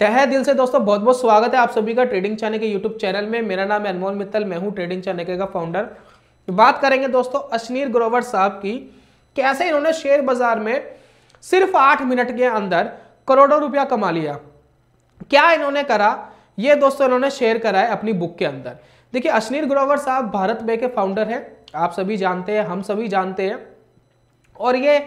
तहे दिल से दोस्तों बहुत बहुत स्वागत है आप सभी का ट्रेडिंग चैनल के यूट्यूब चैनल में मेरा नाम है अनमोल मित्तल मैं हूं ट्रेडिंग चैनल का फाउंडर बात करेंगे दोस्तों अश्नीर ग्रोवर साहब की कैसे इन्होंने शेयर बाजार में सिर्फ आठ मिनट के अंदर करोड़ों रुपया कमा लिया क्या इन्होंने करा ये दोस्तों इन्होंने शेयर करा है अपनी बुक के अंदर देखिए अश्नीर ग्रोवर साहब भारत बे के फाउंडर हैं आप सभी जानते हैं हम सभी जानते हैं और ये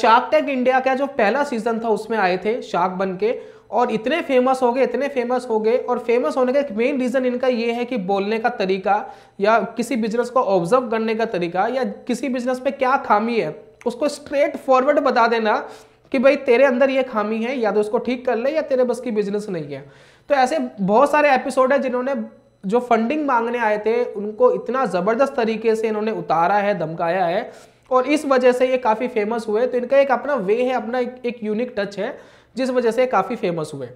शार्क टेक इंडिया का जो पहला सीजन था उसमें आए थे शार्क बन के और इतने फेमस हो गए इतने फेमस हो गए और फेमस होने का एक मेन रीज़न इनका ये है कि बोलने का तरीका या किसी बिजनेस को ऑब्जर्व करने का तरीका या किसी बिजनेस में क्या खामी है उसको स्ट्रेट फॉरवर्ड बता देना कि भाई तेरे अंदर ये खामी है या तो उसको ठीक कर ले या तेरे बस की बिजनेस नहीं है तो ऐसे बहुत सारे एपिसोड है जिन्होंने जो फंडिंग मांगने आए थे उनको इतना ज़बरदस्त तरीके से इन्होंने उतारा है धमकाया है और इस वजह से ये काफ़ी फेमस हुए तो इनका एक अपना वे है अपना एक, एक यूनिक टच है जिस वजह से काफ़ी फेमस हुए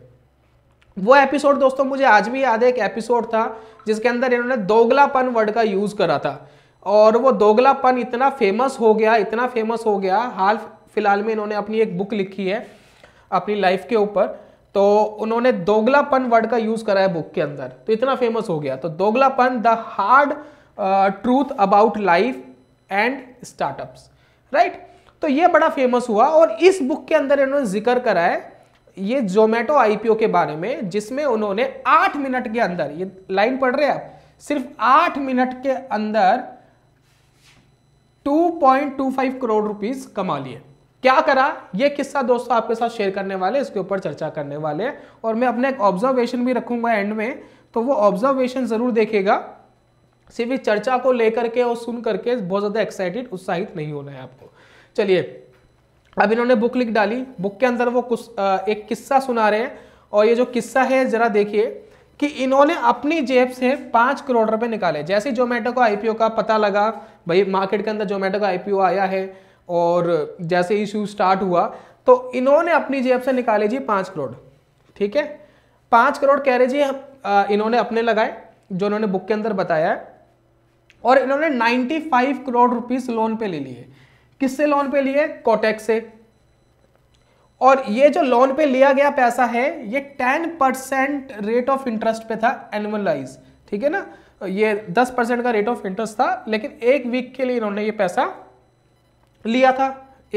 वो एपिसोड दोस्तों मुझे आज भी याद है एक एपिसोड था जिसके अंदर इन्होंने दोगलापन वर्ड का यूज़ करा था और वो दोगलापन इतना फेमस हो गया इतना फेमस हो गया हाल फिलहाल में इन्होंने अपनी एक बुक लिखी है अपनी लाइफ के ऊपर तो उन्होंने दोगलापन वर्ड का यूज़ करा है बुक के अंदर तो इतना फेमस हो गया तो Doglapan the hard truth about life and startups right तो ये बड़ा फेमस हुआ और इस बुक के अंदर इन्होंने जिक्र करा है ये जोमेटो आईपीओ के बारे में जिसमें उन्होंने आठ मिनट के अंदर ये लाइन पढ़ रहे हैं आप सिर्फ आठ मिनट के अंदर 2.25 करोड़ रुपीस कमा लिए क्या करा ये किस्सा दोस्तों आपके साथ शेयर करने वाले इसके ऊपर चर्चा करने वाले और मैं अपना एक ऑब्जर्वेशन भी रखूंगा एंड में तो वो ऑब्जर्वेशन जरूर देखेगा सिर्फ इस चर्चा को लेकर के और सुन करके बहुत ज़्यादा एक्साइटेड उत्साहित नहीं होना है आपको चलिए अब इन्होंने बुक लिख डाली बुक के अंदर वो कुछ एक किस्सा सुना रहे हैं और ये जो किस्सा है जरा देखिए कि इन्होंने अपनी जेब से पाँच करोड़ रुपए निकाले जैसे जोमेटो का आईपीओ का पता लगा भाई मार्केट के अंदर जोमेटो का आईपीओ आया है और जैसे इशू स्टार्ट हुआ तो इन्होंने अपनी जेब से निकाले जी पाँच करोड़ ठीक है पाँच करोड़ कह रहे जी इन्होंने अपने लगाए जो इन्होंने बुक के अंदर बताया है और इन्होंने 95 करोड़ रुपीज लोन पे ले लिए किससे लोन पे लिए कोटेक्स से और ये जो लोन पे लिया गया पैसा है ये ten percent rate of interest पे था एनुअलाइज ठीक है ना ये दस परसेंट का रेट ऑफ इंटरेस्ट था लेकिन एक वीक के लिए इन्होंने ये पैसा लिया था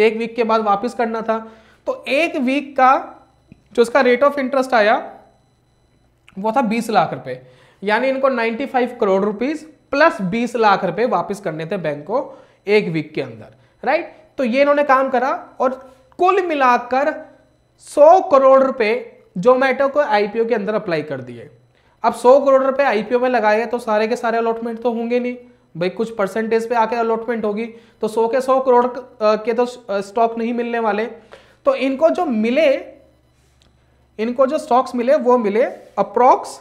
एक वीक के बाद वापस करना था तो एक वीक का जो इसका रेट ऑफ इंटरेस्ट आया वो था बीस लाख रुपए यानी इनको 95 करोड़ रुपीस प्लस 20 लाख रुपए वापस करने थे बैंक को एक वीक के अंदर राइट तो ये इन्होंने काम करा और कुल मिलाकर 100 करोड़ रुपए जोमेटो को आईपीओ के अंदर अप्लाई कर दिए अब 100 करोड़ रुपए आईपीओ में लगाए तो सारे के सारे अलॉटमेंट तो होंगे नहीं भाई कुछ परसेंटेज पे आके अलॉटमेंट होगी तो 100 के 100 करोड़ के तो स्टॉक नहीं मिलने वाले तो इनको जो मिले इनको जो स्टॉक्स मिले वो मिले अप्रोक्स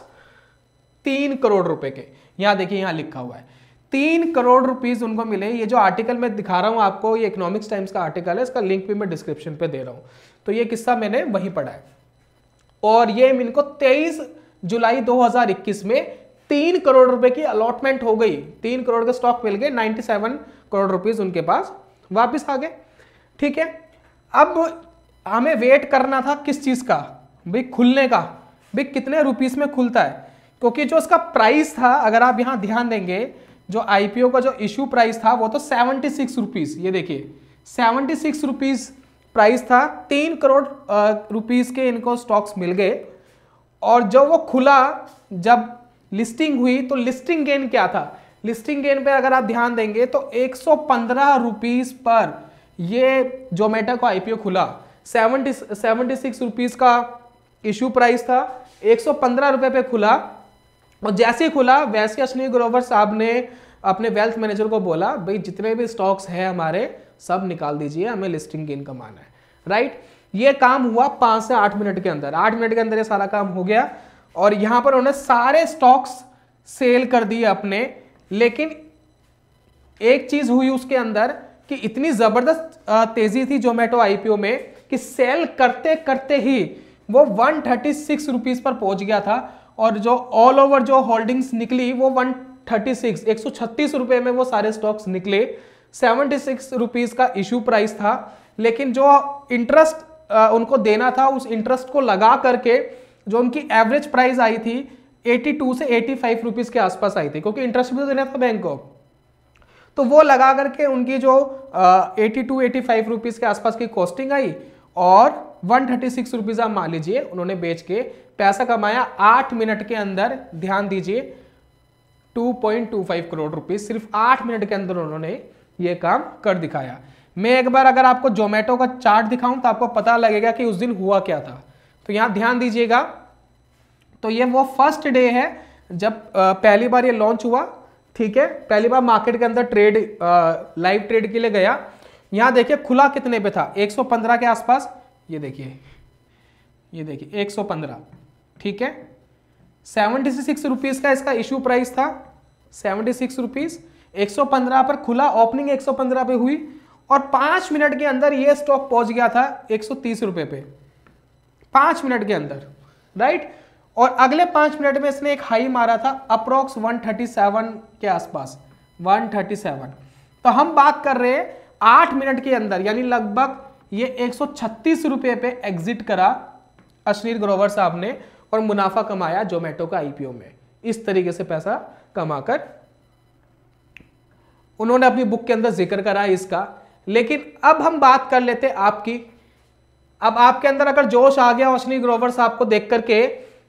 तीन करोड़ रुपए के यहां देखिए यहां लिखा हुआ है तीन करोड़ रुपीज उनको मिले ये जो आर्टिकल मैं दिखा रहा हूँ आपको ये इकोनॉमिक्स टाइम्स का आर्टिकल है इसका लिंक भी मैं डिस्क्रिप्शन पे दे रहा हूँ तो ये किस्सा मैंने वहीं पढ़ा है और ये इनको 23 जुलाई 2021 में तीन करोड़ रुपए की अलॉटमेंट हो गई तीन करोड़ का स्टॉक मिल गए 97 करोड़ रुपीज उनके पास वापिस आ गए ठीक है अब हमें वेट करना था किस चीज़ का भाई खुलने का भाई कितने रुपीज़ में खुलता है क्योंकि जो उसका प्राइस था अगर आप यहाँ ध्यान देंगे जो आईपीओ का जो इश्यू प्राइस था वो तो सेवनटी सिक्स रुपीज़ ये देखिए सेवनटी सिक्स रुपीज़ प्राइस था तीन करोड़ रुपीज़ के इनको स्टॉक्स मिल गए और जब वो खुला जब लिस्टिंग हुई तो लिस्टिंग गेन क्या था लिस्टिंग गेन पे अगर आप ध्यान देंगे तो एक सौ पर ये जोमेटो का आईपीओ खुला सेवनटी सेवनटी सिक्स रुपीज़ का इशू प्राइस था एक सौ पे खुला और जैसे ही खुला वैसे अश्विनी ग्रोवर साहब ने अपने वेल्थ मैनेजर को बोला भाई जितने भी स्टॉक्स हैं हमारे सब निकाल दीजिए हमें लिस्टिंग गेन कमाना है राइट ये काम हुआ पाँच से आठ मिनट के अंदर आठ मिनट के अंदर ये सारा काम हो गया और यहाँ पर उन्होंने सारे स्टॉक्स सेल कर दिए अपने लेकिन एक चीज़ हुई उसके अंदर कि इतनी ज़बरदस्त तेज़ी थी जोमेटो आईपीओ में कि सेल करते करते ही वो वन थर्टी सिक्स रुपीज़ पर पहुंच गया था और जो ऑल ओवर जो होल्डिंग्स निकली वो वन थर्टी सिक्स एक सौ छत्तीस रुपये में वो सारे स्टॉक्स निकले सेवेंटी सिक्स रुपीज़ का इशू प्राइस था लेकिन जो इंटरेस्ट उनको देना था उस इंटरेस्ट को लगा करके जो उनकी एवरेज प्राइस आई थी 82 से 85 फाइव रुपीज़ के आसपास आई थी क्योंकि इंटरेस्ट भी तो देना था बैंक को तो वो लगा करके उनकी जो eighty two eighty five rupees के आसपास की कॉस्टिंग आई और वन थर्टी सिक्स रुपीज़ आप मान लीजिए उन्होंने बेच के पैसा कमाया आठ मिनट के अंदर ध्यान दीजिए two point two five crore rupees सिर्फ आठ मिनट के अंदर उन्होंने ये काम कर दिखाया मैं एक बार अगर आपको जोमेटो का चार्ट दिखाऊं तो आपको पता लगेगा कि उस दिन हुआ क्या था तो यहाँ ध्यान दीजिएगा तो ये वो फर्स्ट डे है जब पहली बार ये लॉन्च हुआ ठीक है पहली बार मार्केट के अंदर ट्रेड लाइव ट्रेड के लिए गया यहाँ देखिए खुला कितने पे था 115 के आसपास ये देखिए ये देखिए 115 ठीक है सेवेंटी सिक्स रुपीज़ का इसका इश्यू प्राइस था सेवेंटी सिक्स रुपीज़ एक सौ पंद्रह पर खुला ओपनिंग एक सौ पंद्रह पे हुई और पांच मिनट के अंदर ये स्टॉक पहुंच गया था एक सौ तीस पे पांच मिनट के अंदर राइट और अगले पांच मिनट में इसने एक हाई मारा था अप्रोक्स वन थर्टी सेवन के आसपास वन थर्टी सेवन तो हम बात कर रहे हैं आठ मिनट के अंदर यानी लगभग ये एक रुपए पे एग्जिट करा अश्लील ग्रोवर साहब ने और मुनाफा कमाया जोमेटो का आईपीओ में इस तरीके से पैसा कमाकर उन्होंने अपनी बुक के अंदर जिक्र करा इसका लेकिन अब हम बात कर लेते आपकी अब आपके अंदर अगर जोश आ गया अश्नि ग्रोवर साहब को देख करके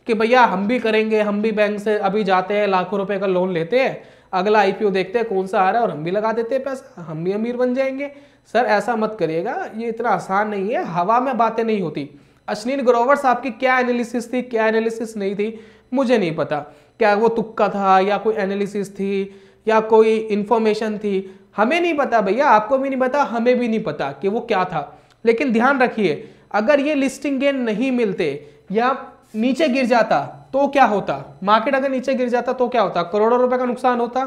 कि भैया हम भी करेंगे हम भी बैंक से अभी जाते हैं लाखों रुपए का लोन लेते हैं अगला आईपीओ देखते हैं कौन सा आ रहा है और हम भी लगा देते हैं पैसा हम भी अमीर बन जाएंगे सर ऐसा मत करिएगा ये इतना आसान नहीं है हवा में बातें नहीं होती अश्लील ग्रोवर साहब की क्या एनालिसिस थी क्या एनालिसिस नहीं थी मुझे नहीं पता क्या वो तुक्का था या कोई एनालिसिस थी या कोई इन्फॉर्मेशन थी हमें नहीं पता भैया आपको भी नहीं पता हमें भी नहीं पता कि वो क्या था लेकिन ध्यान रखिए अगर ये लिस्टिंग गेन नहीं मिलते या नीचे गिर जाता तो क्या होता मार्केट अगर नीचे गिर जाता तो क्या होता करोड़ों रुपए का नुकसान होता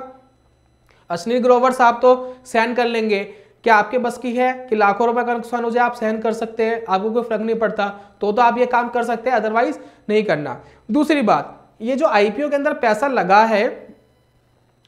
अश्निल ग्रोवर साहब तो सहन कर लेंगे क्या आपके बस की है कि लाखों रुपए का नुकसान हो जाए आप सहन कर सकते हैं आपको कोई फर्क नहीं पड़ता तो तो आप ये काम कर सकते हैं अदरवाइज नहीं करना दूसरी बात ये जो आईपीओ के अंदर पैसा लगा है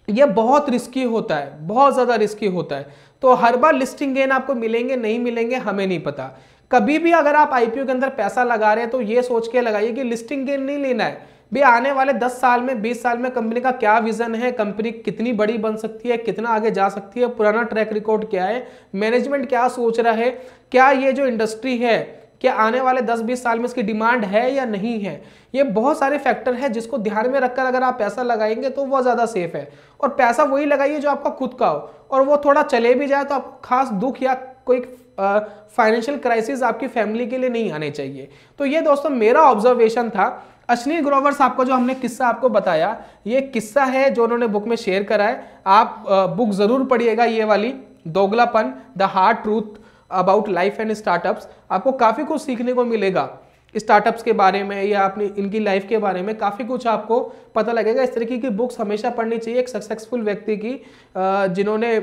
ये बहुत रिस्की होता है बहुत ज़्यादा रिस्की होता है तो हर बार लिस्टिंग गेन आपको मिलेंगे नहीं मिलेंगे हमें नहीं पता कभी भी अगर आप आईपीओ के अंदर पैसा लगा रहे हैं तो ये सोच के लगाइए कि लिस्टिंग गेन नहीं लेना है भी आने वाले 10 साल में 20 साल में कंपनी का क्या विजन है कंपनी कितनी बड़ी बन सकती है कितना आगे जा सकती है पुराना ट्रैक रिकॉर्ड क्या है मैनेजमेंट क्या सोच रहा है क्या ये जो इंडस्ट्री है क्या आने वाले 10-20 साल में इसकी डिमांड है या नहीं है ये बहुत सारे फैक्टर हैं जिसको ध्यान में रखकर अगर आप पैसा लगाएंगे तो वह ज़्यादा सेफ है और पैसा वही लगाइए जो आपका खुद का हो और वो थोड़ा चले भी जाए तो आप खास दुख या कोई फाइनेंशियल क्राइसिस आपकी फैमिली के लिए नहीं आने चाहिए तो ये दोस्तों मेरा ऑब्जर्वेशन था अश्नील ग्रोवर साहब का जो हमने किस्सा आपको बताया ये किस्सा है जो उन्होंने बुक में शेयर करा है आप बुक ज़रूर पढ़िएगा ये वाली Doglapan the hard truth about life and startups आपको काफ़ी कुछ सीखने को मिलेगा स्टार्टअप्स के बारे में या अपनी इनकी लाइफ के बारे में काफ़ी कुछ आपको पता लगेगा इस तरीके की बुक्स हमेशा पढ़नी चाहिए एक सक्सेसफुल व्यक्ति की जिन्होंने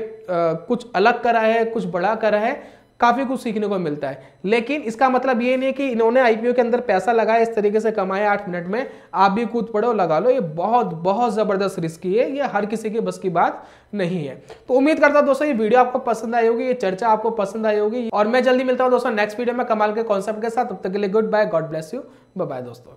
कुछ अलग करा है कुछ बड़ा करा है काफ़ी कुछ सीखने को मिलता है लेकिन इसका मतलब ये नहीं कि इन्होंने आईपीओ के अंदर पैसा लगाया इस तरीके से कमाया आठ मिनट में आप भी कूद पड़ो लगा लो ये बहुत बहुत ज़बरदस्त रिस्की है ये हर किसी के बस की बात नहीं है तो उम्मीद करता हूं दोस्तों ये वीडियो आपको पसंद आई होगी ये चर्चा आपको पसंद आई होगी और मैं जल्दी मिलता हूँ दोस्तों नेक्स्ट वीडियो में कमाल के कॉन्सेप्ट के साथ तब तक के लिए goodbye God bless you bye दोस्तों